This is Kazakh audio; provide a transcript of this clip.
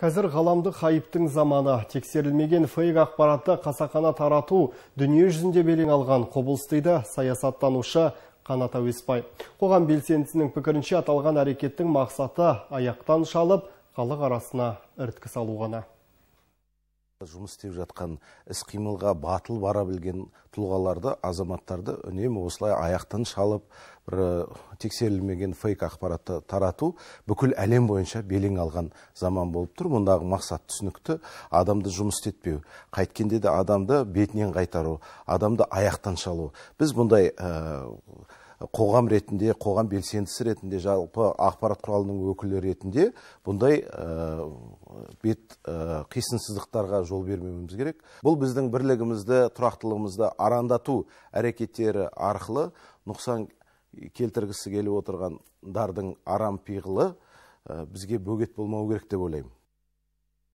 Қазір ғаламдық қайыптың заманы тексерілмеген фейк ақпаратты қасақана тарату дүние жүзінде белең алған қобылыстыйды саясаттанушы қаната өспай. Қоған белсендісінің пікірінше аталған әрекеттің мақсаты аяқтан шалып, қалық арасына үрткіс салу жұмыс істеп жатқан іс қимылға батыл бара білген тұлғаларды азаматтарды үнемі осылай аяқтан шалып бір тексерілмеген фейк ақпаратты тарату бүкіл әлем бойынша белең алған заман болып тұр мұндағы мақсат түсінікті адамды жұмыс істетпеу қайткенде де адамды бетінен қайтару адамды аяқтан шалу біз бұндай қоғам ретінде қоғам белсендісі ретінде жалпы ақпарат құралының өкілі ретінде бұндай ә, бет ә, қисынсыздықтарға жол бермеуіміз керек бұл біздің бірлігімізді тұрақтылығымызды арандату әрекеттері арқылы нұқсан келтіргісі келіп отырғандардың арам пиғылы э, бізге бөгет болмау керек деп ойлаймын